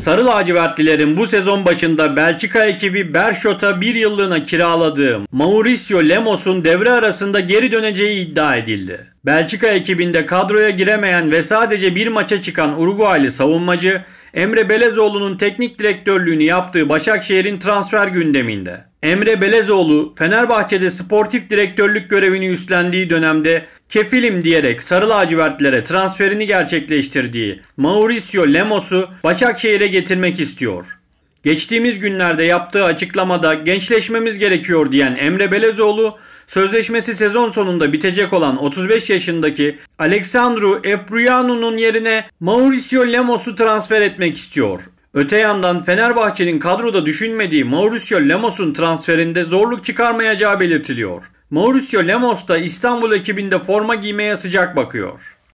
Sarı lacivertlilerin bu sezon başında Belçika ekibi Berşot'a bir yıllığına kiraladığı Mauricio Lemos'un devre arasında geri döneceği iddia edildi. Belçika ekibinde kadroya giremeyen ve sadece bir maça çıkan Uruguaylı savunmacı Emre Belezoğlu'nun teknik direktörlüğünü yaptığı Başakşehir'in transfer gündeminde. Emre Belezoğlu Fenerbahçe'de sportif direktörlük görevini üstlendiği dönemde kefilim diyerek sarı lacivertlere transferini gerçekleştirdiği Mauricio Lemos'u Başakşehir'e getirmek istiyor. Geçtiğimiz günlerde yaptığı açıklamada gençleşmemiz gerekiyor diyen Emre Belezoğlu, sözleşmesi sezon sonunda bitecek olan 35 yaşındaki Alexandru Eprianu'nun yerine Mauricio Lemos'u transfer etmek istiyor. Öte yandan Fenerbahçe'nin kadroda düşünmediği Mauricio Lemos'un transferinde zorluk çıkarmayacağı belirtiliyor. Mauricio Lemos da İstanbul ekibinde forma giymeye sıcak bakıyor.